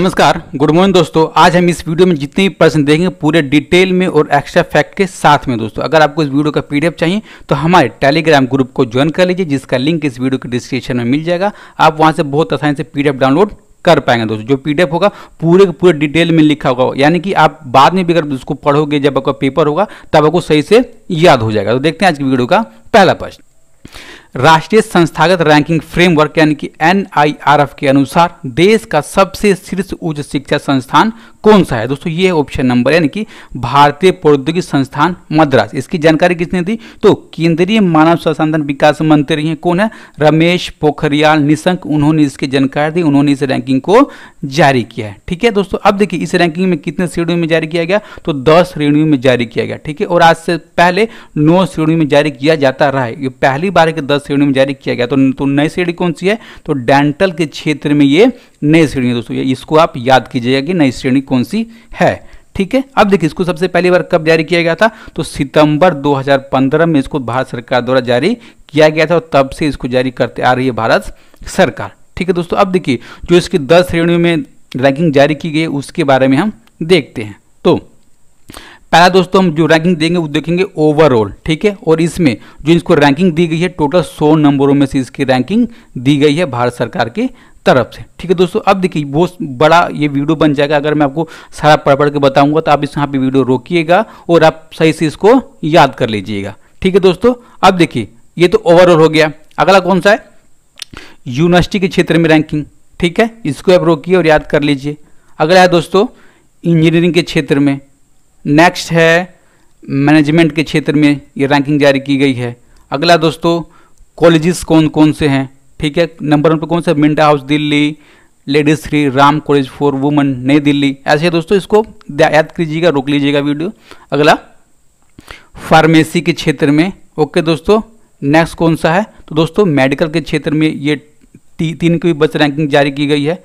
नमस्कार good morning दोस्तों आज हम इस वीडियो में जितने भी प्रश्न देखेंगे पूरे डिटेल में और एक्स्ट्रा फैक्ट के साथ में दोस्तों अगर आपको इस वीडियो का पीडीएफ चाहिए तो हमारे टेलीग्राम ग्रुप को ज्वाइन कर लीजिए जिसका लिंक इस वीडियो के डिस्क्रिप्शन में मिल जाएगा आप वहां से बहुत आसानी से पीडीएफ डाउनलोड कर पाएंगे दोस्तों जो पीडीएफ होगा पूरे के पूरे डिटेल में लिखा होगा यानी कि आप बाद में भी अगर उसको पढ़ोगे जब आपका पेपर होगा तब आपको सही से याद हो जाएगा तो देखते हैं आज की वीडियो का पहला प्रश्न राष्ट्रीय संस्थागत रैंकिंग फ्रेमवर्क यानी कि एन के अनुसार देश का सबसे शीर्ष उच्च शिक्षा संस्थान कौन सा है दोस्तों ये ऑप्शन नंबर यानी कि भारतीय प्रौद्योगिकी संस्थान मद्रास इसकी जानकारी किसने दी तो केंद्रीय मानव संसाधन विकास मंत्री हैं कौन है रमेश पोखरियाल निशंक उन्होंने इसकी जानकारी दी उन्होंने इस रैंकिंग को जारी किया है ठीक है दोस्तों अब देखिए इस रैंकिंग में कितने श्रेणियों में जारी किया गया तो दस श्रेणियों में जारी किया गया ठीक है और आज से पहले नौ श्रेणियों में जारी किया जाता रहा है ये पहली बार के दस श्रेणी में जारी किया गया तो, तो नई श्रेणी कौन सी है तो डेंटल के क्षेत्र में ये नई श्रेणी है दोस्तों इसको आप याद कीजिएगा कि नई श्रेणी कौन सी है ठीक है अब देखिए इसको सबसे पहली बार कब जारी किया गया था तो सितंबर 2015 में इसको भारत सरकार द्वारा जारी किया गया था और तब से इसको जारी करते आ रही है भारत सरकार ठीक है दोस्तों अब देखिए जो इसकी दस श्रेणियों में रैंकिंग जारी की गई उसके बारे में हम देखते हैं पहला दोस्तों हम जो रैंकिंग देंगे वो देखेंगे ओवरऑल ठीक है और इसमें जो इसको रैंकिंग दी गई है टोटल सौ नंबरों में से इसकी रैंकिंग दी गई है भारत सरकार के तरफ से ठीक है दोस्तों अब देखिए बहुत बड़ा ये वीडियो बन जाएगा अगर मैं आपको सारा पढ़ पढ़ के बताऊंगा तो आप इस यहाँ पर वीडियो रोकीेगा और आप सही से इसको याद कर लीजिएगा ठीक है दोस्तों अब देखिए ये तो ओवरऑल हो गया अगला कौन सा है यूनिवर्सिटी के क्षेत्र में रैंकिंग ठीक है इसको आप रोकिए और याद कर लीजिए अगला है दोस्तों इंजीनियरिंग के क्षेत्र में नेक्स्ट है मैनेजमेंट के क्षेत्र में ये रैंकिंग जारी की गई है अगला दोस्तों कॉलेजेस कौन कौन से हैं ठीक है नंबर वन पर कौन सा Miranda House Delhi ladies Shri Ram College for Women नई दिल्ली ऐसे दोस्तों इसको याद कीजिएगा रोक लीजिएगा वीडियो अगला फार्मेसी के क्षेत्र में ओके दोस्तों नेक्स्ट कौन सा है तो दोस्तों मेडिकल के क्षेत्र में ये ती, तीन की बस रैंकिंग जारी की गई है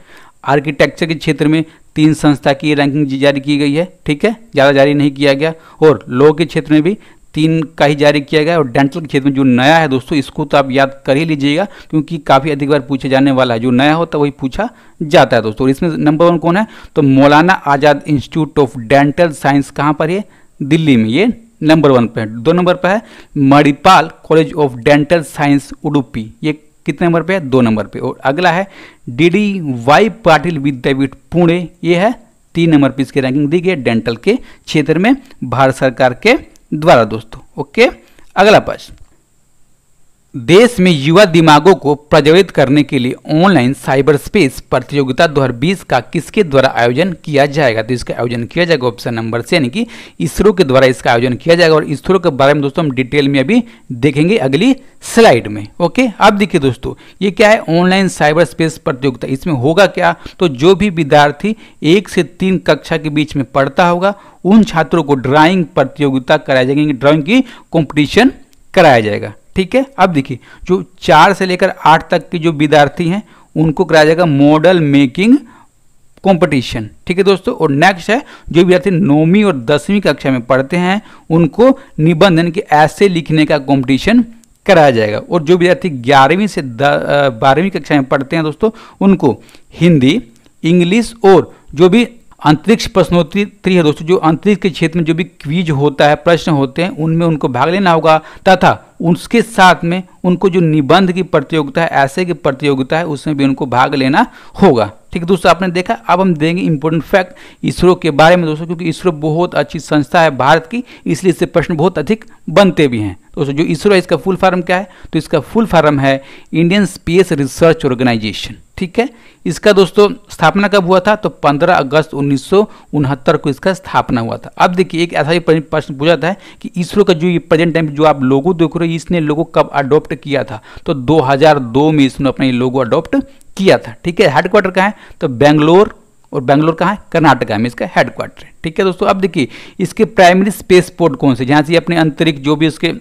आर्किटेक्चर के क्षेत्र में तीन संस्था की रैंकिंग जारी की गई है ठीक है ज़्यादा जारी नहीं किया गया और लॉ के क्षेत्र में भी तीन का ही जारी किया गया और डेंटल के क्षेत्र में जो नया है दोस्तों इसको तो आप याद कर ही लीजिएगा क्योंकि काफ़ी अधिक बार पूछा जाने वाला है जो नया होता है वही पूछा जाता है दोस्तों और इसमें नंबर वन कौन है तो Maulana Azad Institute of Dental Science कहाँ पर है दिल्ली में ये नंबर वन पर है दो नंबर पर है Manipal College of Dental Science Udupi ये कितने नंबर पे है दो नंबर पे और अगला है D D Y Patil Vidyapeeth Pune ये है तीन नंबर पे इसकी रैंकिंग दी गई है डेंटल के क्षेत्र में भारत सरकार के द्वारा दोस्तों ओके अगला प्रश्न देश में युवा दिमागों को प्रज्वलित करने के लिए ऑनलाइन साइबर स्पेस प्रतियोगिता 2020 का किसके द्वारा आयोजन किया जाएगा तो इसका आयोजन किया जाएगा ऑप्शन नंबर से यानी कि इसरो के द्वारा इसका आयोजन किया जाएगा और इसरो के बारे में दोस्तों हम डिटेल में अभी देखेंगे अगली स्लाइड में ओके अब देखिए दोस्तों ये क्या है ऑनलाइन साइबर स्पेस प्रतियोगिता इसमें होगा क्या तो जो भी विद्यार्थी एक से तीन कक्षा के बीच में पढ़ता होगा उन छात्रों को ड्राइंग प्रतियोगिता कराई जाएगी ड्राइंग की कॉम्पिटिशन कराया जाएगा ठीक है अब देखिए जो चार से लेकर आठ तक के जो विद्यार्थी हैं उनको कराया जाएगा मॉडल मेकिंग कंपटीशन ठीक है दोस्तों और नेक्स्ट है जो विद्यार्थी नौवीं और दसवीं कक्षा में पढ़ते हैं उनको निबंधन के ऐसे लिखने का कंपटीशन कराया जाएगा और जो विद्यार्थी ग्यारहवीं से बारहवीं कक्षा में पढ़ते हैं दोस्तों उनको हिंदी इंग्लिश और जो भी अंतरिक्ष प्रश्नोत्तरी है दोस्तों जो अंतरिक्ष के क्षेत्र में जो भी क्वीज होता है प्रश्न होते हैं उनमें उनको भाग लेना होगा तथा उसके साथ में उनको जो निबंध की प्रतियोगिता है ऐसे की प्रतियोगिता है उसमें भी उनको भाग लेना होगा ठीक है दोस्तों आपने देखा अब हम देंगे इंपोर्टेंट फैक्ट इसरो के बारे में दोस्तों क्योंकि इसरो बहुत अच्छी संस्था है भारत की इसलिए इससे प्रश्न बहुत अधिक बनते भी हैं दोस्तों जो इसरो है इसका फुल फार्म क्या है तो इसका फुल फार्म है इंडियन स्पेस रिसर्च ऑर्गेनाइजेशन ठीक है इसका दोस्तों स्थापना कब हुआ था तो 15 अगस्त उन्नीस को इसका स्थापना हुआ था अब देखिए एक ऐसा ही प्रश्न पूछा था कि इसरो का जो ये प्रेजेंट टाइम जो आप लोगो देख रहे हो इसने लोगो कब अडॉप्ट किया था तो 2002 में इसने अपना ये लोगो अडॉप्ट किया था ठीक है हेडक्वार्टर कहाँ है तो बेंगलोर और बेंगलोर कहाँ है कर्नाटका में इसका हेडक्वार्टर है ठीक है दोस्तों अब देखिए इसके प्राइमरी स्पेस पोर्ट कौन से जहाँ से अपने अंतरिक्ष जो भी उसके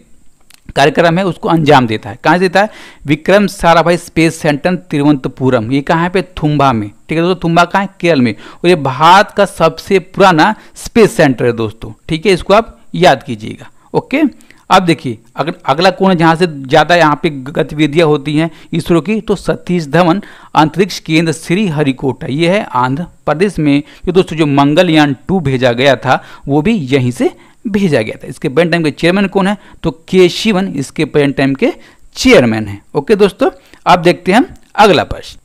कार्यक्रम है उसको अंजाम देता है कहाँ देता है विक्रम साराभाई स्पेस सेंटर तिरुवंतपुरम ये कहाँ पे थुम्बा में ठीक है दोस्तों थुम्बा कहाँ है केरल में और ये भारत का सबसे पुराना स्पेस सेंटर है दोस्तों ठीक है इसको आप याद कीजिएगा ओके अब देखिए अगर अगला कौन है जहाँ से ज़्यादा यहाँ पे गतिविधियाँ होती हैं इसरो की तो सतीश धवन अंतरिक्ष केंद्र श्री हरिकोटा ये है आंध्र प्रदेश में जो दोस्तों जो मंगलयान टू भेजा गया था वो भी यहीं से भेजा गया था इसके प्रेजेंट टाइम के चेयरमैन कौन है तो के शिवन इसके प्रेजेंट टाइम के चेयरमैन है ओके दोस्तों आप देखते हैं अगला प्रश्न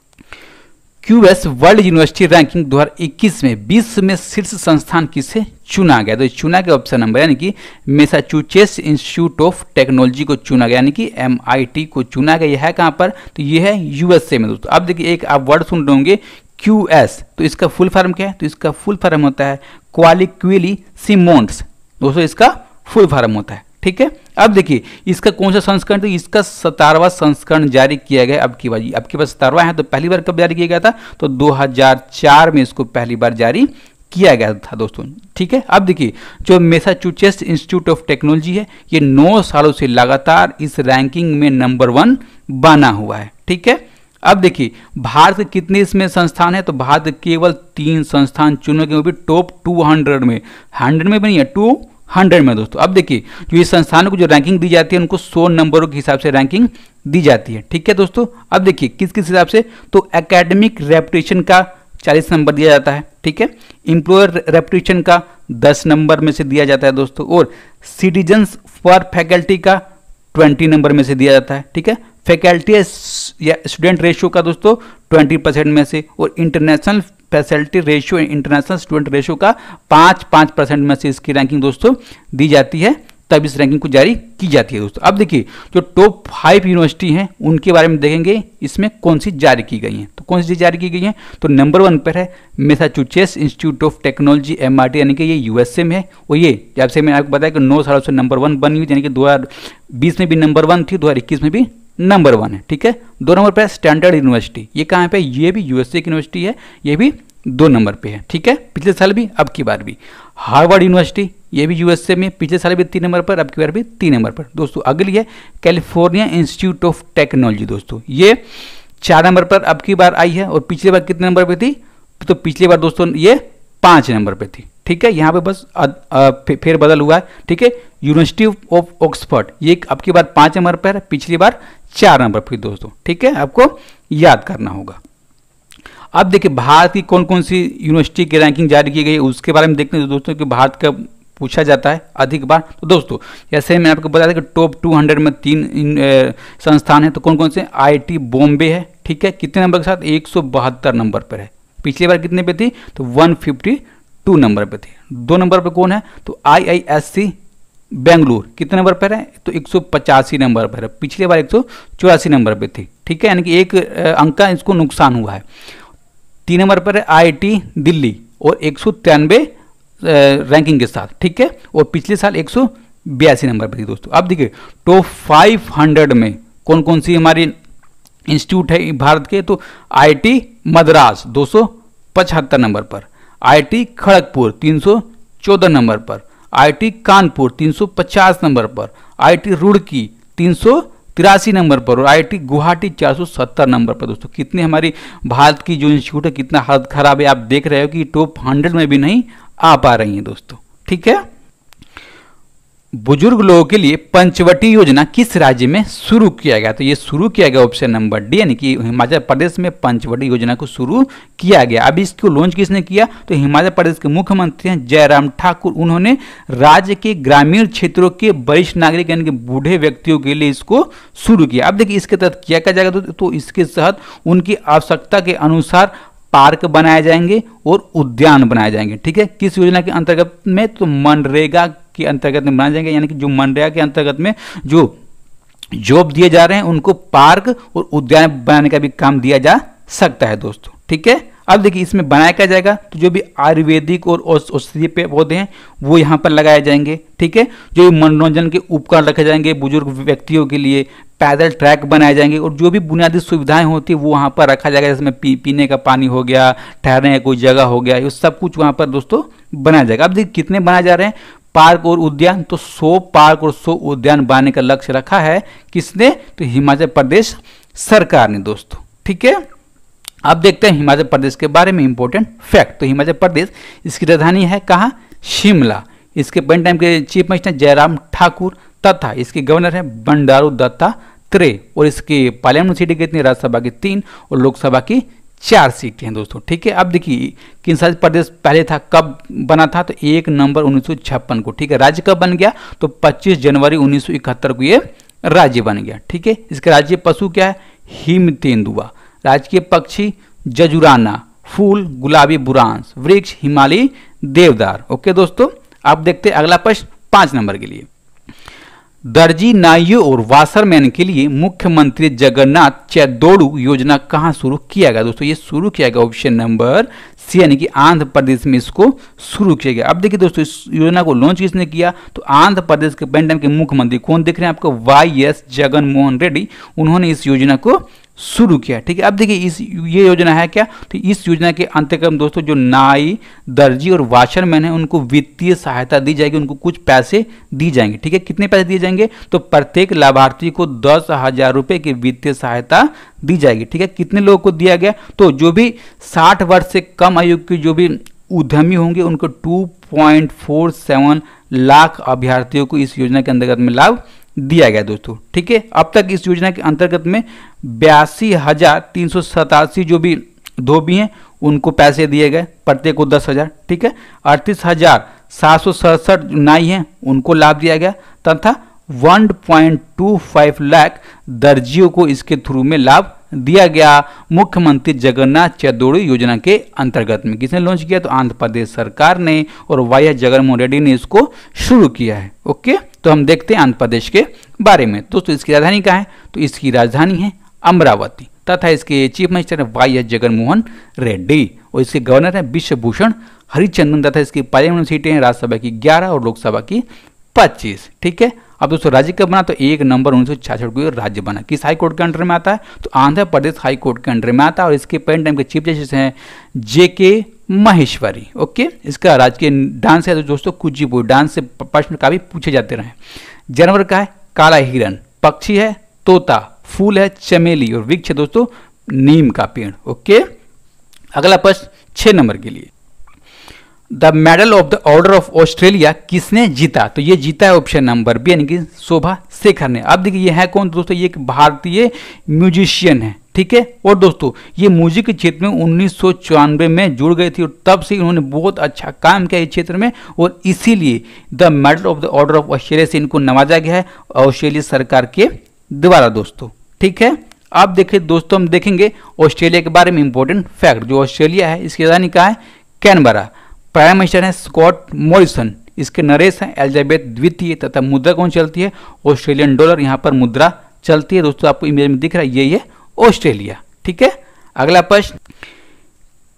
क्यूएस वर्ल्ड यूनिवर्सिटी रैंकिंग 2021 में विश्व में शीर्ष संस्थान किसे चुना गया तो चुना गया ऑप्शन नंबर यानी कि मेसाचुसेट्स इंस्टीट्यूट ऑफ टेक्नोलॉजी को चुना गया यानी कि एमआईटी को चुना गया यह है कहाँ पर तो यह है यूएसए में दोस्तों अब देखिए एक आप वर्ड सुन रहे होंगे क्यू तो इसका फुल फॉर्म क्या है तो इसका फुल फॉर्म होता है क्वालिक्वेली सिमोन्ट्स दोस्तों इसका फुल फॉर्म होता है ठीक है अब देखिए इसका कौन सा संस्करण तो इसका सतारवा संस्करण जारी किया गया अब की बार की पास सतारवा है तो पहली बार कब जारी किया गया था तो 2004 में इसको पहली बार जारी किया गया था दोस्तों ठीक है अब देखिए जो मेसाचुचे इंस्टीट्यूट ऑफ टेक्नोलॉजी है ये नौ सालों से लगातार इस रैंकिंग में नंबर वन बना हुआ है ठीक है अब देखिए भारत के कितने इसमें संस्थान है तो भारत केवल तीन संस्थान चुने गए टॉप भी टॉप 200 में हंड्रेड में भी नहीं है टू हंड्रेड में दोस्तों अब देखिए जो इस संस्थानों को जो रैंकिंग दी जाती है उनको सौ नंबरों के हिसाब से रैंकिंग दी जाती है ठीक है दोस्तों अब देखिए किस किस हिसाब से तो एकेडमिक रेपुटेशन का चालीस नंबर दिया जाता है ठीक है इंप्लॉयर रेपुटेशन का दस नंबर में से दिया जाता है दोस्तों और सिटीजन्स फॉर फैकल्टी का ट्वेंटी नंबर में से दिया जाता है ठीक है फैकल्टी या स्टूडेंट रेशियो का दोस्तों ट्वेंटी परसेंट में से और international facility ratio international student ratio का पाँच पाँच परसेंट में से इसकी रैंकिंग दोस्तों दी जाती है तब इस रैंकिंग को जारी की जाती है दोस्तों अब देखिए जो टॉप फाइव यूनिवर्सिटी हैं उनके बारे में देखेंगे इसमें कौन सी जारी की गई हैं तो कौन सी जारी की गई हैं तो नंबर वन पर है Massachusetts Institute of Technology M यानी कि ये यूएसए में है और ये जब से मैंने आपको बताया कि नौ सालों से नंबर वन बनी हुई यानी कि दो में भी नंबर वन थी दो में भी नंबर वन है ठीक है दो नंबर पर है स्टैंडर्ड यूनिवर्सिटी ये कहाँ पे ये भी यूएसए की यूनिवर्सिटी है ये भी दो नंबर पे है ठीक है पिछले साल भी अब की बार भी हार्वर्ड यूनिवर्सिटी ये भी यूएसए में पिछले साल भी तीन नंबर पर अब की बार भी तीन नंबर पर दोस्तों अगली है कैलिफोर्निया इंस्टीट्यूट ऑफ टेक्नोलॉजी दोस्तों ये चार नंबर पर अब की बार आई है और पिछली बार कितने नंबर पर थी तो पिछली बार दोस्तों ये पाँच नंबर पर थी ठीक है यहाँ पे बस फिर बदल हुआ है ठीक है यूनिवर्सिटी ऑफ ऑक्सफर्ड ये आपकी बार पांच नंबर पर है पिछली बार चार नंबर पर दोस्तों ठीक है आपको याद करना होगा अब देखिए भारत की कौन कौन सी यूनिवर्सिटी की रैंकिंग जारी की गई है उसके बारे में देखते हैं दोस्तों कि भारत का पूछा जाता है अधिक बार तो दोस्तों जैसे मैं आपको बता था कि टॉप 200 में तीन संस्थान है तो कौन कौन से आईटी बॉम्बे है ठीक है कितने नंबर के साथ एक नंबर पर है पिछली बार कितने पे थी तो टू नंबर पे थे दो नंबर पे कौन है तो आई आई एस सी बेंगलुरु कितने नंबर पर है तो एक नंबर पर है पिछले बार एक नंबर पर थी ठीक है यानी कि एक अंक का इसको नुकसान हुआ है तीन नंबर पर है आई दिल्ली और एक रैंकिंग के साथ ठीक है और पिछले साल एक नंबर पर थी दोस्तों अब देखिए टॉप फाइव हंड्रेड में कौन कौन सी हमारी इंस्टीट्यूट है भारत के तो आई मद्रास दो नंबर पर आईटी खड़गपुर 314 नंबर पर आईटी कानपुर 350 नंबर पर आईटी रुड़की तीन तिरासी नंबर पर और आईआईटी गुवाहाटी 470 नंबर पर दोस्तों कितनी हमारी भारत की जो इंस्टीट्यूट है कितना हालत खराब है आप देख रहे हो कि टॉप हंड्रेड में भी नहीं आ पा रही हैं दोस्तों ठीक है बुजुर्ग लोगों के लिए पंचवटी योजना किस राज्य में शुरू किया गया तो ये शुरू किया गया ऑप्शन नंबर डी यानी कि हिमाचल प्रदेश में पंचवटी योजना को शुरू किया गया अब इसको लॉन्च किसने किया तो हिमाचल प्रदेश के मुख्यमंत्री हैं जयराम ठाकुर उन्होंने राज्य के ग्रामीण क्षेत्रों के वरिष्ठ नागरिक यानी कि बूढ़े व्यक्तियों के लिए इसको शुरू किया अब देखिए इसके तहत किया क्या जाएगा तो, तो इसके तहत उनकी आवश्यकता के अनुसार पार्क बनाए जाएंगे और उद्यान बनाए जाएंगे ठीक है किस योजना के अंतर्गत में तो मनरेगा के अंतर्गत में बनाए जाएंगे यानी कि जो मनरेगा के अंतर्गत में जो जॉब दिए जा रहे हैं उनको पार्क और उद्यान बनाने का भी काम दिया जा सकता है दोस्तों ठीक है अब देखिए इसमें बनाया क्या जाएगा तो जो भी आयुर्वेदिक और औषधीय पे पौधे हैं वो यहाँ पर लगाए जाएंगे ठीक है जो भी मनोरंजन के उपकरण रखे जाएंगे बुजुर्ग व्यक्तियों के लिए पैदल ट्रैक बनाए जाएंगे और जो भी बुनियादी सुविधाएं होती है वो वहाँ पर रखा जाएगा जिसमें पी, पीने का पानी हो गया ठहरने का कोई जगह हो गया ये सब कुछ वहाँ पर दोस्तों बनाया जाएगा अब देखिए कितने बनाए जा रहे हैं पार्क और उद्यान तो सौ पार्क और सौ उद्यान बनाने का लक्ष्य रखा है किसने तो हिमाचल प्रदेश सरकार ने दोस्तों ठीक है अब देखते हैं हिमाचल प्रदेश के बारे में इंपॉर्टेंट फैक्ट तो हिमाचल प्रदेश इसकी राजधानी है कहा शिमला इसके वन टाइम के चीफ मिनिस्टर जयराम ठाकुर तथा इसके गवर्नर है बंडारू दत्ता त्रे और इसके पार्लियामेंट सीटें कितनी राज्यसभा की तीन और लोकसभा की चार सीटें हैं दोस्तों ठीक है अब देखिए किन शासित प्रदेश पहले था कब बना था तो एक नवंबर उन्नीस को ठीक है राज्य कब बन गया तो 25 जनवरी उन्नीस को ये राज्य बन गया ठीक है इसका राज्य पशु क्या है हिम तेंदुआ राजकीय पक्षी जजुराना फूल गुलाबी बुरांस वृक्ष हिमालय देवदार ओके दोस्तों आप देखते हैं अगला प्रश्न पांच नंबर के लिए दर्जी नाइयो और वासरमैन के लिए मुख्यमंत्री जगन्नाथ चैदोड़ू योजना कहाँ शुरू किया गया दोस्तों ये शुरू किया गया ऑप्शन नंबर सी यानी कि आंध्र प्रदेश में इसको शुरू किया गया अब देखिए दोस्तों इस योजना को लॉन्च किसने किया तो आंध्र प्रदेश के पेंडम के मुख्यमंत्री कौन देख रहे हैं आपको वाई एस जगनमोहन रेड्डी उन्होंने इस योजना को शुरू किया ठीक है अब देखिए इस ये योजना है क्या तो इस योजना के अंतर्गत दोस्तों जो नाई दर्जी और वाशरमैन है उनको वित्तीय सहायता दी जाएगी उनको कुछ पैसे दी जाएंगे ठीक है कितने पैसे दिए जाएंगे तो प्रत्येक लाभार्थी को दस हजार रुपये की वित्तीय सहायता दी जाएगी ठीक है कितने लोगों को दिया गया तो जो भी साठ वर्ष से कम आयु के जो भी उद्यमी होंगे उनको टू लाख अभ्यर्थियों को इस योजना के अंतर्गत में लाभ दिया गया दोस्तों ठीक है अब तक इस योजना के अंतर्गत में बयासी हजार तीन सौ सतासी जो भी धोबी हैं उनको पैसे दिए गए प्रत्येक को दस हजार ठीक है अड़तीस हजार सात सौ सड़सठ नाई हैं उनको लाभ दिया गया तथा 1.25 लाख दर्जियों को इसके थ्रू में लाभ दिया गया मुख्यमंत्री जगन्नाथ चौधरी योजना के अंतर्गत में किसने लॉन्च किया तो आंध्र प्रदेश सरकार ने और वाई एस जगनमोहन रेड्डी ने इसको शुरू किया है ओके तो हम देखते हैं आंध्र प्रदेश के बारे में दोस्तों इसकी राजधानी कहाँ है तो इसकी राजधानी है अमरावती तथा इसके चीफ मिनिस्टर है वाई एस जगनमोहन रेड्डी और इसके गवर्नर है विश्वभूषण हरिचंदन तथा इसकी पार्लियामेंट सीटें हैं राज्यसभा की ग्यारह और लोकसभा की पच्चीस ठीक है अब दोस्तों राज्य कब बना तो एक नंबर उन्नीस को राज्य बना किस हाई कोर्ट के अंडर में आता है तो आंध्र प्रदेश हाई कोर्ट के अंडर में आता है और इसके पेन टाइम के चीफ जस्टिस हैं जे के महेश्वरी ओके इसका राजकीय डांस है तो दोस्तों कुछ डांस से प्रश्न काफ़ी पूछे जाते रहे जानवर का है काला हिरण पक्षी है तोता फूल है चमेली और वृक्ष है दोस्तों नीम का पेड़ ओके अगला प्रश्न छह नंबर के लिए the medal of the order of Australia किसने जीता तो ये जीता है ऑप्शन नंबर बी यानी कि शोभा शेखर ने अब देखिए ये है कौन दोस्तों ये एक भारतीय म्यूजिशियन है ठीक है और दोस्तों ये म्यूजिक के क्षेत्र में उन्नीस में जुड़ गए थे और तब से इन्होंने बहुत अच्छा काम किया इस क्षेत्र में और इसीलिए the medal of the order of Australia से इनको नवाजा गया है ऑस्ट्रेलिया सरकार के द्वारा दोस्तों ठीक है अब देखिए दोस्तों हम देखेंगे ऑस्ट्रेलिया के बारे में इंपॉर्टेंट फैक्ट जो ऑस्ट्रेलिया है इसके राजधानी कहा है कैनबरा प्राइम मिनिस्टर हैं स्कॉट मॉरिसन इसके नरेश हैं एलिजाबेथ द्वितीय तथा मुद्रा कौन चलती है ऑस्ट्रेलियन डॉलर यहाँ पर मुद्रा चलती है दोस्तों आपको इमेज में दिख रहा है ये ये ऑस्ट्रेलिया ठीक है अगला प्रश्न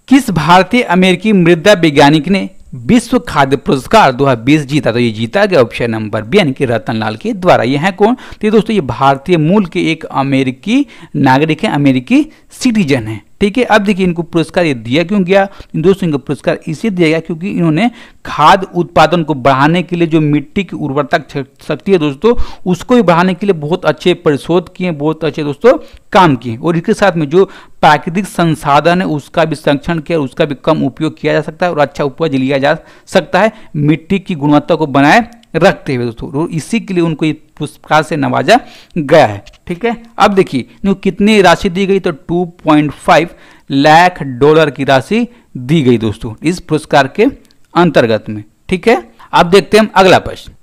किस भारतीय अमेरिकी मृदा वैज्ञानिक ने विश्व खाद्य पुरस्कार 2020 जीता तो ये जीता गया ऑप्शन नंबर बी यानी कि रतनलाल के द्वारा ये है कौन तो ये दोस्तों ये भारतीय मूल के एक अमेरिकी नागरिक है अमेरिकी सिटीजन है ठीक है अब देखिए इनको पुरस्कार ये दिया क्यों गया दोस्तों इनको पुरस्कार इसे दिया गया क्योंकि इन्होंने खाद उत्पादन को बढ़ाने के लिए जो मिट्टी की उर्वरता शक्ति है दोस्तों उसको भी बढ़ाने के लिए बहुत अच्छे परिशोध किए बहुत अच्छे दोस्तों काम किए और इसके साथ में जो प्राकृतिक संसाधन है उसका भी संरक्षण किया और उसका भी कम उपयोग किया जा सकता है और अच्छा उपज लिया जा सकता है मिट्टी की गुणवत्ता को बनाए रखते हुए दोस्तों तो इसी के लिए उनको ये पुरस्कार से नवाजा गया है ठीक है अब देखिए कितनी राशि दी गई तो 2.5 लाख डॉलर की राशि दी गई दोस्तों इस पुरस्कार के अंतर्गत में ठीक है अब देखते हैं हम अगला प्रश्न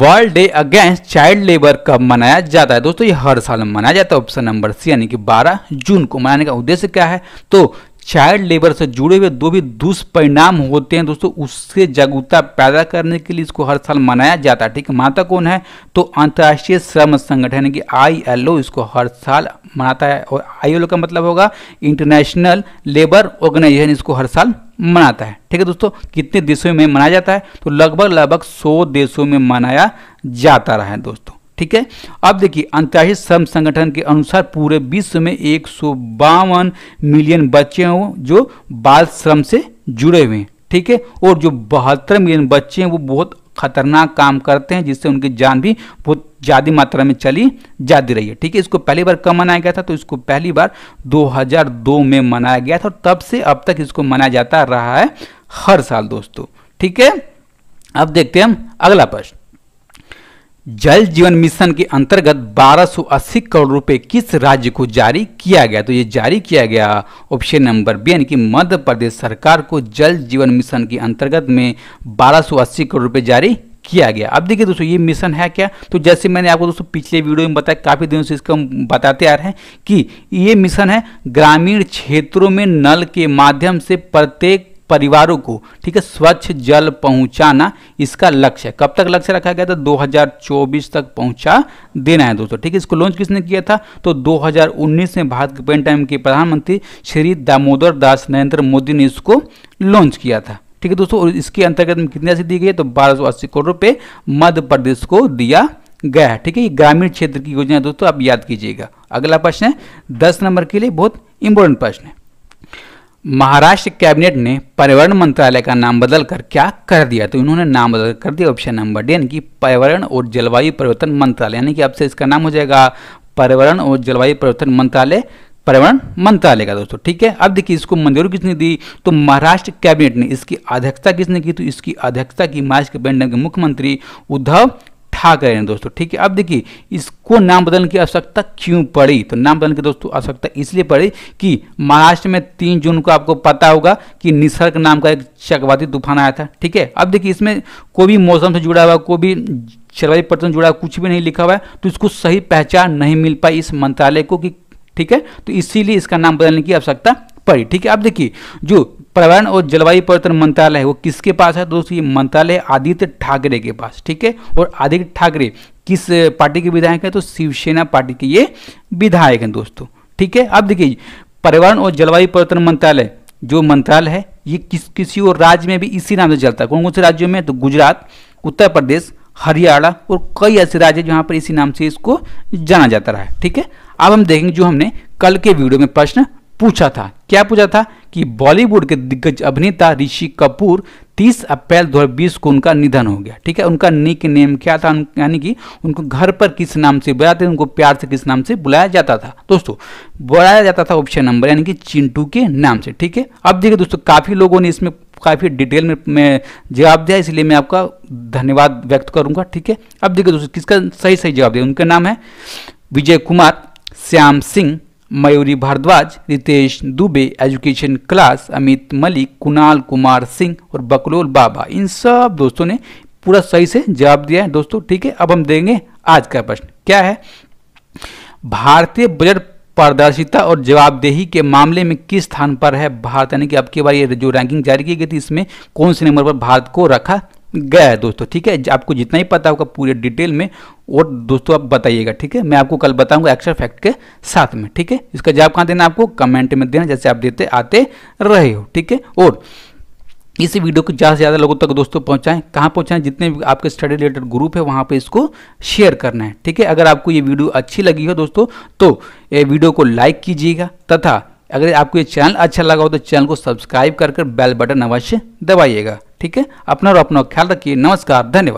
World Day Against Child Labour कब मनाया जाता है दोस्तों ये हर साल मनाया जाता है ऑप्शन नंबर सी यानी कि 12 जून को मनाने का उद्देश्य क्या है तो चाइल्ड लेबर से जुड़े हुए दो भी दुष्परिणाम होते हैं दोस्तों उससे जागरूकता पैदा करने के लिए इसको हर साल मनाया जाता है ठीक है माता कौन है तो अंतर्राष्ट्रीय श्रम संगठन यानी कि आईएलओ इसको हर साल मनाता है और आईएलओ का मतलब होगा इंटरनेशनल लेबर ऑर्गेनाइजेशन इसको हर साल मनाता है ठीक है दोस्तों कितने देशों में मनाया जाता है तो लगभग लगभग सौ देशों में मनाया जाता रहा है दोस्तों ठीक है अब देखिए अंतर्राष्ट्रीय श्रम संगठन के अनुसार पूरे विश्व में एक मिलियन बच्चे हों जो बाल श्रम से जुड़े हुए हैं ठीक है और जो बहत्तर मिलियन बच्चे हैं वो बहुत खतरनाक काम करते हैं जिससे उनकी जान भी बहुत ज़्यादा मात्रा में चली जाती रही है ठीक है इसको पहली बार कब मनाया गया था तो इसको पहली बार 2002 में मनाया गया था और तब से अब तक इसको मनाया जाता रहा है हर साल दोस्तों ठीक है अब देखते हैं हम अगला प्रश्न जल जीवन मिशन के अंतर्गत 1280 करोड़ रुपए किस राज्य को जारी किया गया तो ये जारी किया गया ऑप्शन नंबर बी यानी कि मध्य प्रदेश सरकार को जल जीवन मिशन के अंतर्गत में 1280 करोड़ रुपए जारी किया गया अब देखिए दोस्तों ये मिशन है क्या तो जैसे मैंने आपको दोस्तों पिछले वीडियो में बताया काफ़ी दिनों से इसको हम बताते आ रहे हैं कि ये मिशन है ग्रामीण क्षेत्रों में नल के माध्यम से प्रत्येक परिवारों को ठीक है स्वच्छ जल पहुंचाना इसका लक्ष्य है कब तक लक्ष्य रखा गया था 2024 तक पहुंचा देना है दोस्तों ठीक है इसको लॉन्च किसने किया था तो 2019 में भारत के पेन टाइम के प्रधानमंत्री श्री दामोदर दास नरेंद्र मोदी ने इसको लॉन्च किया था ठीक है दोस्तों और इसके अंतर्गत में कितनी राशि दी गई तो बारह करोड़ रुपये मध्य प्रदेश को दिया गया है ठीक है ये ग्रामीण क्षेत्र की योजना दोस्तों आप याद कीजिएगा अगला प्रश्न है दस नंबर के लिए बहुत इंपॉर्टेंट प्रश्न है महाराष्ट्र कैबिनेट ने पर्यावरण मंत्रालय का नाम बदलकर क्या कर दिया तो इन्होंने नाम बदल कर दिया ऑप्शन नंबर डी यानी कि पर्यावरण और जलवायु परिवर्तन मंत्रालय यानी कि अब से इसका नाम हो जाएगा पर्यावरण और जलवायु परिवर्तन मंत्रालय पर्यावरण मंत्रालय का दोस्तों ठीक है अब देखिए इसको मंजूरी किसने दी तो महाराष्ट्र कैबिनेट ने इसकी अध्यक्षता किसने की तो इसकी अध्यक्षता की महाराष्ट्र कैबिनेट के मुख्यमंत्री उद्धव गए हैं दोस्तों ठीक है अब देखिए इसको नाम बदलने की आवश्यकता क्यों पड़ी तो नाम बदलने की दोस्तों आवश्यकता इसलिए पड़ी कि महाराष्ट्र में तीन जून को आपको पता होगा कि निसर्ग नाम का एक चक्रवाती तूफान आया था ठीक है अब देखिए इसमें कोई भी मौसम से जुड़ा हुआ कोई भी जलवायु परिवर्तन जुड़ा कुछ भी नहीं लिखा हुआ है तो इसको सही पहचान नहीं मिल पाई इस मंत्रालय को कि ठीक है तो इसीलिए इसका नाम बदलने की आवश्यकता पड़ी ठीक है अब देखिए जो पर्यावरण और जलवायु परिवर्तन मंत्रालय है वो किसके पास है दोस्तों ये मंत्रालय आदित्य ठाकरे के पास ठीक है और आदित्य ठाकरे किस पार्टी के विधायक हैं तो शिवसेना पार्टी के ये विधायक हैं दोस्तों ठीक है अब देखिए पर्यावरण और जलवायु परिवर्तन मंत्रालय जो मंत्रालय है ये किस किसी और राज्य में भी इसी नाम से चलता है कौन कौन से राज्यों में तो गुजरात उत्तर प्रदेश हरियाणा और कई ऐसे राज्य जहाँ पर इसी नाम से इसको जाना जाता रहा है ठीक है अब हम देखेंगे जो हमने कल के वीडियो में प्रश्न पूछा था क्या पूछा था कि बॉलीवुड के दिग्गज अभिनेता ऋषि कपूर 30 अप्रैल 2020 को उनका निधन हो गया ठीक है उनका निक नेम क्या था यानी कि उनको घर पर किस नाम से बुलाते उनको प्यार से किस नाम से बुलाया जाता था दोस्तों बुलाया जाता था ऑप्शन नंबर यानी कि चिंटू के नाम से ठीक है अब देखिए दोस्तों काफ़ी लोगों ने इसमें काफ़ी डिटेल में मैं जवाब दिया इसलिए मैं आपका धन्यवाद व्यक्त करूंगा ठीक है अब देखिए दोस्तों किसका सही सही जवाब दिया उनका नाम है विजय कुमार श्याम सिंह मयूरी भारद्वाज रितेश दुबे एजुकेशन क्लास अमित मलिक कुणाल कुमार सिंह और बकलोल बाबा इन सब दोस्तों ने पूरा सही से जवाब दिया है दोस्तों ठीक है अब हम देंगे आज का प्रश्न क्या है भारतीय बजट पारदर्शिता और जवाबदेही के मामले में किस स्थान पर है भारत यानी कि अब की बार ये जो रैंकिंग जारी की गई थी इसमें कौन से नंबर पर भारत को रखा गया है दोस्तों ठीक है आपको जितना ही पता होगा पूरे डिटेल में और दोस्तों आप बताइएगा ठीक है मैं आपको कल बताऊंगा एक्स्ट्रा फैक्ट के साथ में ठीक है इसका जवाब कहाँ देना आपको कमेंट में देना जैसे आप देते आते रहे हो ठीक है और इस वीडियो को ज़्यादा से ज़्यादा लोगों तक दोस्तों पहुंचाएं कहाँ पहुंचाएं जितने आपके स्टडी रिलेटेड ग्रुप है वहाँ पे इसको शेयर करना है ठीक है अगर आपको ये वीडियो अच्छी लगी हो दोस्तों तो ये वीडियो को लाइक कीजिएगा तथा अगर आपको ये चैनल अच्छा लगा हो तो चैनल को सब्सक्राइब कर कर बेल बटन अवश्य दबाइएगा ठीक है अपना और अपना ख्याल रखिए नमस्कार धन्यवाद